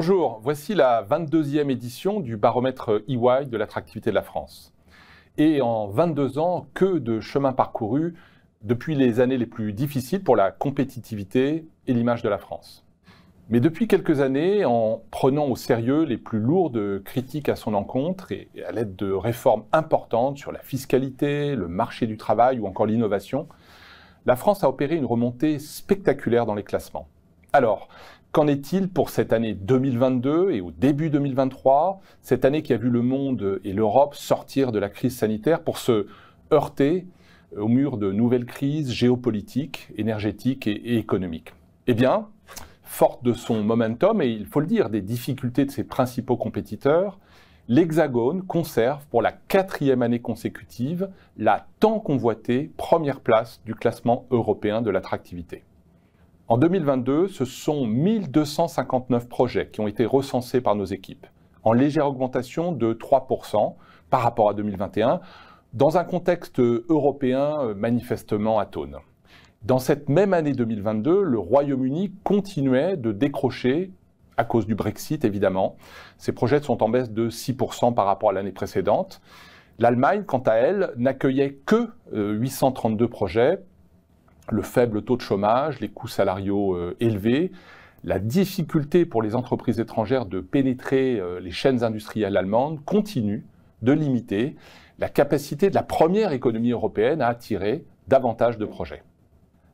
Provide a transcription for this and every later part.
Bonjour, voici la 22e édition du baromètre EY de l'attractivité de la France. Et en 22 ans, que de chemin parcouru depuis les années les plus difficiles pour la compétitivité et l'image de la France. Mais depuis quelques années, en prenant au sérieux les plus lourdes critiques à son encontre et à l'aide de réformes importantes sur la fiscalité, le marché du travail ou encore l'innovation, la France a opéré une remontée spectaculaire dans les classements. Alors, Qu'en est-il pour cette année 2022 et au début 2023, cette année qui a vu le monde et l'Europe sortir de la crise sanitaire pour se heurter au mur de nouvelles crises géopolitiques, énergétiques et, économiques Eh bien, forte de son momentum et il faut le dire des difficultés de ses principaux compétiteurs, l'Hexagone conserve pour la quatrième année consécutive la tant convoitée première place du classement européen de l'attractivité. En 2022, ce sont 1259 projets qui ont été recensés par nos équipes, en légère augmentation de 3% par rapport à 2021, dans un contexte européen euh, manifestement atone. Dans cette même année 2022, le Royaume-Uni continuait de décrocher à cause du Brexit évidemment. Ses projets sont en baisse de 6% par rapport à l'année précédente. L'Allemagne, quant à elle, n'accueillait que 832 euh, projets le faible taux de chômage, les coûts salariaux euh, élevés, la difficulté pour les entreprises étrangères de pénétrer euh, les chaînes industrielles allemandes continuent de limiter la capacité de la première économie européenne à attirer davantage de projets.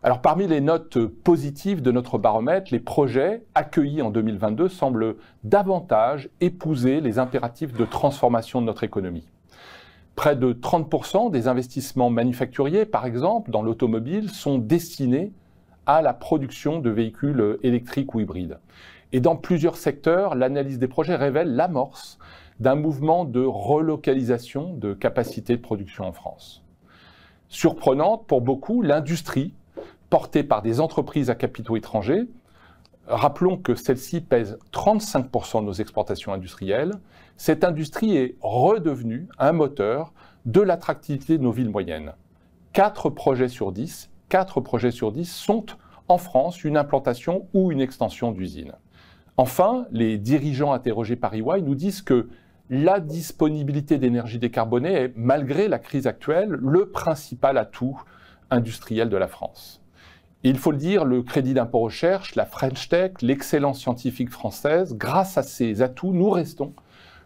Alors parmi les notes positives de notre baromètre, les projets accueillis en 2022 semblent davantage épouser les impératifs de transformation de notre économie. Près de 30% des investissements manufacturiers, par exemple, dans l'automobile, sont destinés à la production de véhicules euh, électriques ou hybrides. Et dans plusieurs secteurs, l'analyse des projets révèle l'amorce d'un mouvement de relocalisation de capacités de production en France. Surprenante pour beaucoup, l'industrie, portée par des entreprises à capitaux étrangers, Rappelons que celle-ci pèse 35% de nos exportations industrielles. Cette industrie est redevenue un moteur de l'attractivité de nos villes moyennes. Quatre projets sur 10, projets sur sont en France une implantation ou une extension d'usine. Enfin, les dirigeants interrogés par EY nous disent que la disponibilité d'énergie décarbonée est, malgré la crise actuelle, le principal atout industriel de la France il faut le dire, le crédit d'impôt recherche, la French Tech, l'excellence scientifique française, grâce à ces atouts, nous restons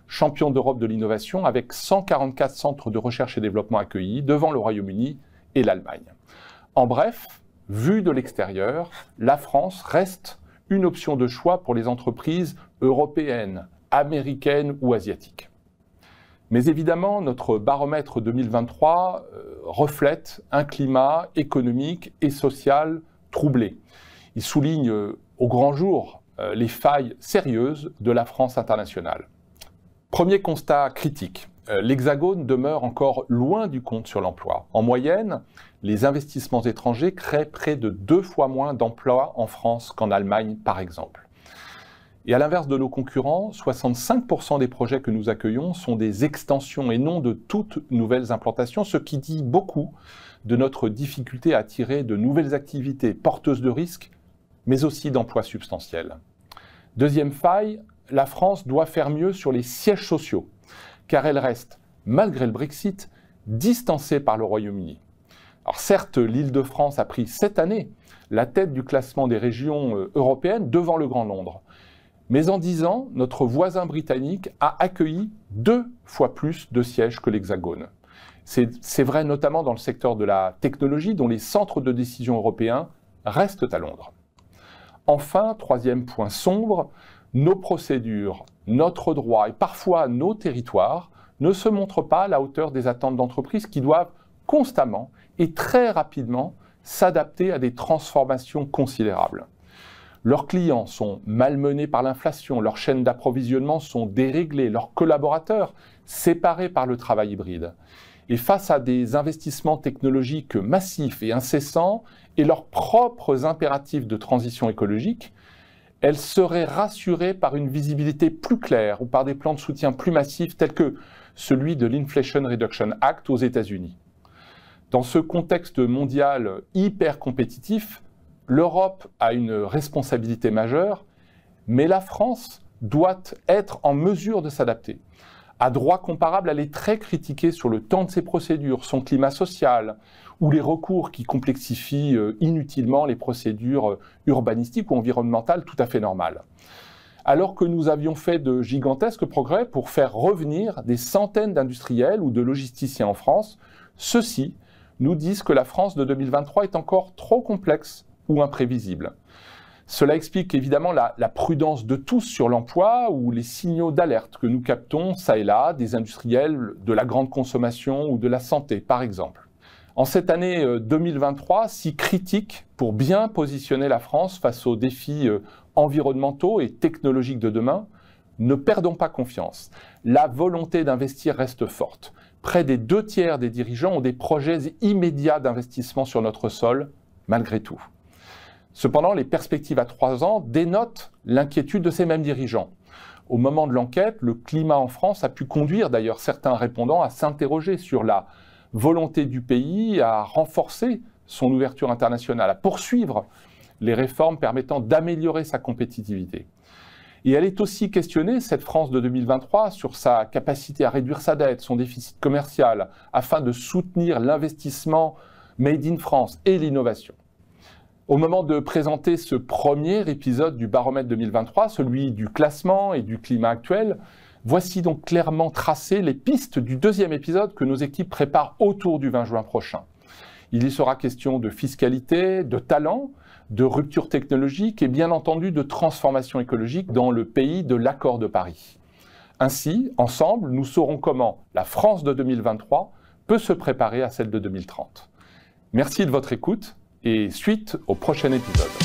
champions d'Europe de l'innovation avec 144 centres de recherche et développement accueillis devant le Royaume-Uni et l'Allemagne. En bref, vu de l'extérieur, la France reste une option de choix pour les entreprises européennes, américaines ou asiatiques. Mais évidemment, notre baromètre 2023 euh, reflète un climat économique et social Troublé, Il souligne euh, au grand jour euh, les failles sérieuses de la France internationale. Premier constat critique, euh, l'Hexagone demeure encore loin du compte sur l'emploi. En moyenne, les investissements étrangers créent près de deux fois moins d'emplois en France qu'en Allemagne, par exemple. Et à l'inverse de nos concurrents, 65% des projets que nous accueillons sont des extensions et non de toutes nouvelles implantations, ce qui dit beaucoup de notre difficulté à attirer de nouvelles activités porteuses de risques, mais aussi d'emplois substantiels. Deuxième faille, la France doit faire mieux sur les sièges sociaux, car elle reste, malgré le Brexit, distancée par le Royaume-Uni. Alors certes, l'Île-de-France a pris cette année la tête du classement des régions euh, européennes devant le Grand Londres. Mais en dix ans, notre voisin britannique a accueilli deux fois plus de sièges que l'Hexagone. C'est vrai notamment dans le secteur de la technologie, dont les centres de décision européens restent à Londres. Enfin, troisième point sombre, nos procédures, notre droit et parfois nos territoires ne se montrent pas à la hauteur des attentes d'entreprises qui doivent constamment et très rapidement s'adapter à des transformations considérables. Leurs clients sont malmenés par l'inflation, leurs chaînes d'approvisionnement sont déréglées, leurs collaborateurs séparés par le travail hybride et face à des investissements technologiques massifs et incessants et leurs propres impératifs de transition écologique, elles seraient rassurées par une visibilité plus claire ou par des plans de soutien plus massifs tels que celui de l'Inflation Reduction Act aux États-Unis. Dans ce contexte mondial hyper compétitif, l'Europe a une responsabilité majeure, mais la France doit être en mesure de s'adapter à droit comparable, elle est très critiquée sur le temps de ses procédures, son climat social, ou les recours qui complexifient euh, inutilement les procédures euh, urbanistiques ou environnementales tout à fait normales. Alors que nous avions fait de gigantesques progrès pour faire revenir des centaines d'industriels ou de logisticiens en France, ceux-ci nous disent que la France de 2023 est encore trop complexe ou imprévisible. Cela explique évidemment la, prudence de tous sur l'emploi ou les signaux d'alerte que nous captons ça et là des industriels de la grande consommation ou de la santé, par exemple. En cette année 2023, euh, si critique pour bien positionner la France face aux défis euh, environnementaux et technologiques de demain, ne perdons pas confiance. La volonté d'investir reste forte. Près des deux tiers des dirigeants ont des projets immédiats d'investissement sur notre sol, malgré tout. Cependant, les perspectives à trois ans dénotent l'inquiétude de ces mêmes dirigeants. Au moment de l'enquête, le climat en France a pu conduire d'ailleurs certains répondants à s'interroger sur la volonté du pays à renforcer son ouverture internationale, à poursuivre les réformes permettant d'améliorer sa compétitivité. Et elle est aussi questionnée, cette France de 2023, sur sa capacité à réduire sa dette, son déficit commercial, afin de soutenir l'investissement Made in France et l'innovation. Au moment de présenter ce premier épisode du baromètre 2023, celui du classement et du climat actuel, voici donc clairement tracées les pistes du deuxième épisode que nos équipes préparent autour du 20 juin prochain. Il y sera question de fiscalité, de talent, de rupture technologique et bien entendu de transformation écologique dans le pays de l'accord de Paris. Ainsi, ensemble, nous saurons comment la France de 2023 peut se préparer à celle de 2030. Merci de votre écoute et suite au prochain épisode.